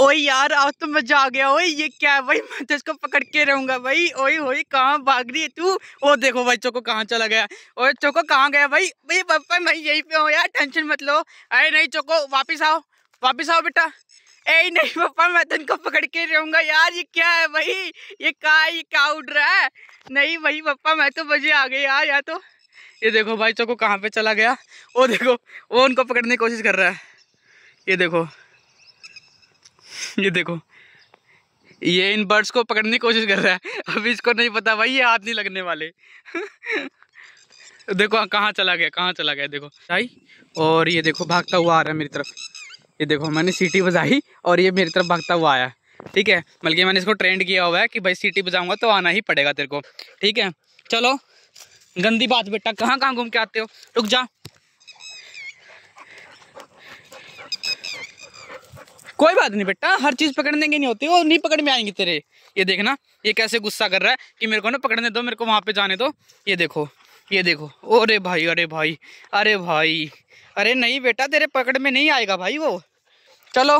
ओए यार आज तो मजा आ गया ओए ये क्या है भाई मैं तो इसको पकड़ के रहूंगा भाई ओए ओए कहाँ भाग रही है तू ओ देखो भाई चोको कहाँ चला गया ओए चोको कहाँ गया भाई भाई पापा मैं यहीं पे हूँ यार टेंशन मत लो अरे नहीं चोको वापिस आओ वापिस आओ बेटा ए नहीं पापा मैं तो इनको पकड़ के रहूंगा यार ये क्या है भाई ये कहा ये क्या उड़ रहा है नहीं भाई पापा मैं तो मजे आ गए यार या तो ये देखो भाई चोको कहाँ पे चला गया वो देखो वो उनको पकड़ने की कोशिश कर रहा है ये देखो ये देखो ये इन बर्ड्स को पकड़ने की कोशिश कर रहा है अभी इसको नहीं पता भाई ये हाथ नहीं लगने वाले देखो कहाँ चला गया कहाँ चला गया देखो भाई और ये देखो भागता हुआ आ रहा है मेरी तरफ ये देखो मैंने सीटी बजाई और ये मेरी तरफ भागता हुआ आया ठीक है बल्कि मैंने इसको ट्रेंड किया हुआ है कि भाई सीटी बजाऊंगा तो आना ही पड़ेगा तेरे को ठीक है चलो गंदी बात बेटा कहाँ कहाँ घूम के आते हो रुक जा बात नहीं बेटा हर चीज पकड़ने की नहीं होती वो नहीं पकड़ में आएंगे तेरे ये देखना ये कैसे गुस्सा कर रहा है कि मेरे को ना पकड़ने दो मेरे को वहाँ पे जाने दो ये देखो ये देखो अरे भाई अरे भाई अरे भाई अरे नहीं बेटा तेरे पकड़ में नहीं आएगा भाई वो चलो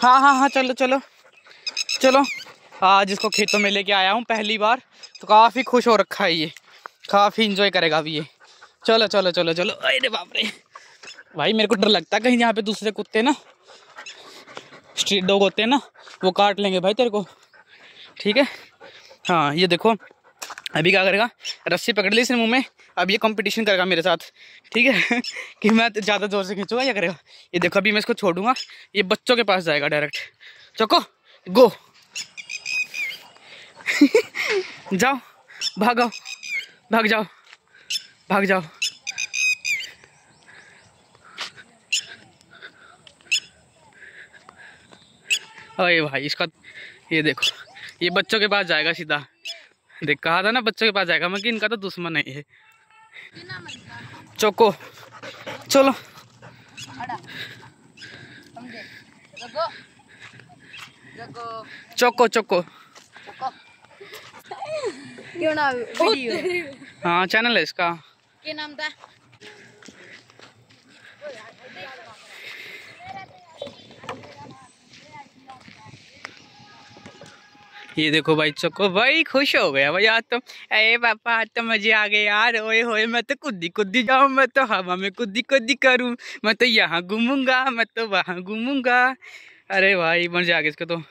हाँ हाँ हाँ चलो चलो चलो आज इसको खेतों में लेके आया हूँ पहली बार तो काफ़ी खुश हो रखा है ये काफ़ी इंजॉय करेगा अभी ये चलो चलो चलो चलो अरे बाप रे भाई मेरे को डर लगता है कहीं यहाँ पे दूसरे कुत्ते ना स्ट्रीट डॉग होते हैं ना वो काट लेंगे भाई तेरे को ठीक है हाँ ये देखो अभी क्या करेगा रस्सी पकड़ ली इसने मुँह में अब ये कंपटीशन करेगा मेरे साथ ठीक है कि मैं ज़्यादा जोर से खींचूंगा या करेगा ये देखो अभी मैं इसको छोड़ूंगा ये बच्चों के पास जाएगा डायरेक्ट चौको गो जाओ भागो भाग जाओ भाग जाओ अरे भाई इसका ये देखो ये बच्चों के पास जाएगा सीधा देख कहा था ना बच्चों के पास जाएगा मैं इनका तो दुश्मन नहीं है चोको चलो चोको चोको क्यों ना वीडियो हाँ चैनल है इसका क्या नाम था ये देखो भाई चको भाई खुश हो गया भाई आज तो अरे पापा आज तो मजे आ गए यार ओए होए मैं तो कुदी कुद्दी जाऊँ मैं तो हवा में कुदी कुदी करूँ मैं तो यहाँ घूमूंगा मैं तो वहाँ घूमूंगा अरे भाई मजा आ गया इसको तो